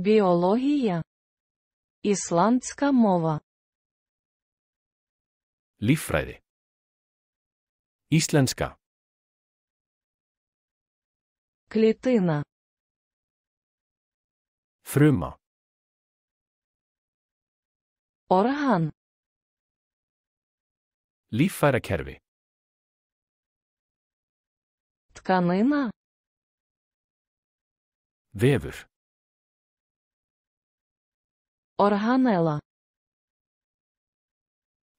Біологія. Ісландська мова. Líffræði. Íslenska. Клітина. Fruma. Орган. Líffærakerfi. Тканина. Vefur. Organella.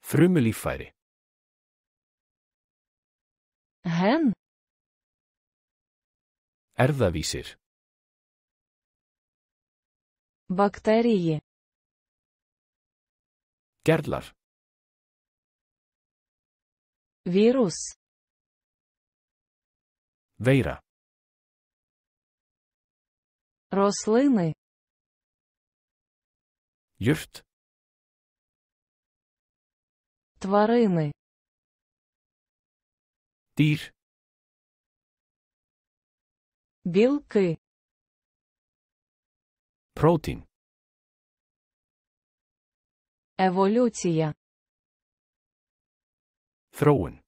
Frumulíffæri. Hen. Erðavísir. Bakteríi. Gerlar. Vírus. Veira. Рослини. Юрт. Тварини. Тір. Білки. Протін. Еволюція. Thrown.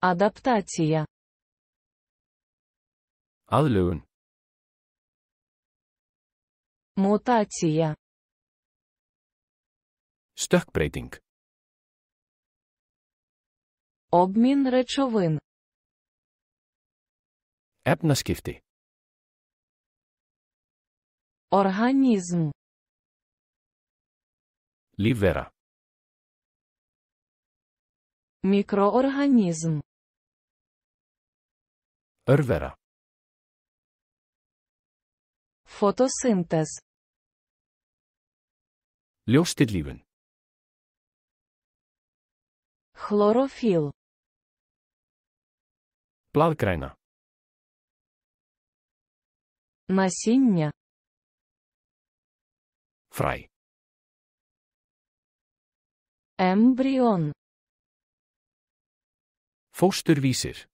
Адаптація. Adløn. Мутація. Stökkbreyting. Обмін речовин. Епнаскіфти. Організм. Лівера. Мікроорганізм. Örvera. Фотосинтез. Ljóstillífun. Хлорофіл. Бладгræna. Насіння. Фрай. Ембріон. Фósturvísir.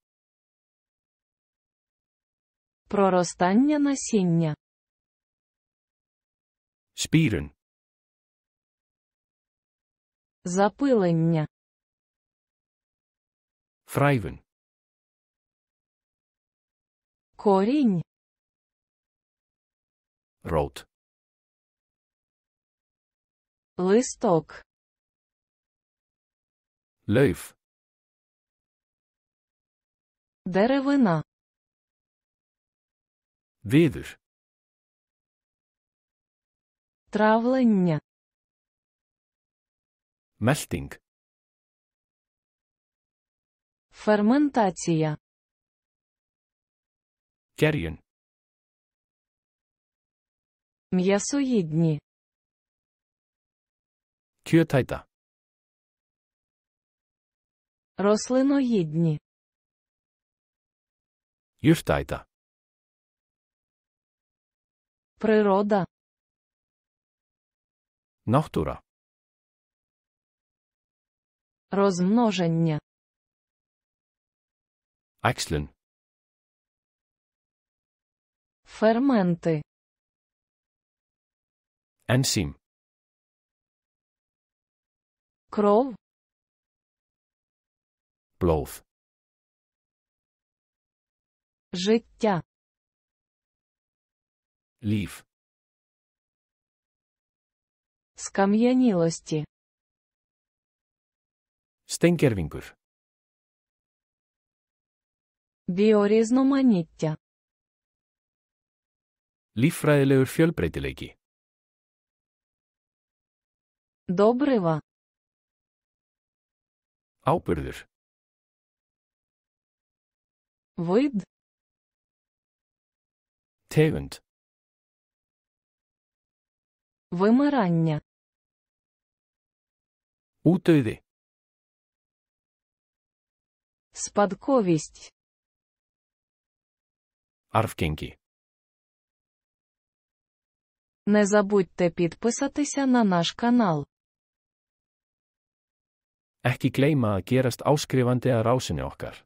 Проростання насіння. Спірун. Запилення. Фрайвен, Корінь. рот, Листок. Лейф. Деревина. Вeder. Травлення. Melting. Ферментація. Carrion. М'ясоїдні. Кютайта. Рослиноїдні. Yüftayta. Природа. Нахтура. Розмноження. Axlen. Ферменти. Енсім, Кров. Blóð. Життя. Лів. Скам'янілості. Стенgervingur. Біорізноманіття. Líffræðilegur fjölbreytileiki. Добрива. Ábyrður. Вид. Tegund. Вимирання. Útdauði. Спадковість. Арфкінкі. Не забудьте підписатися на наш канал. Ekki gleyma að gerast áskrifandi að rásinni okkar.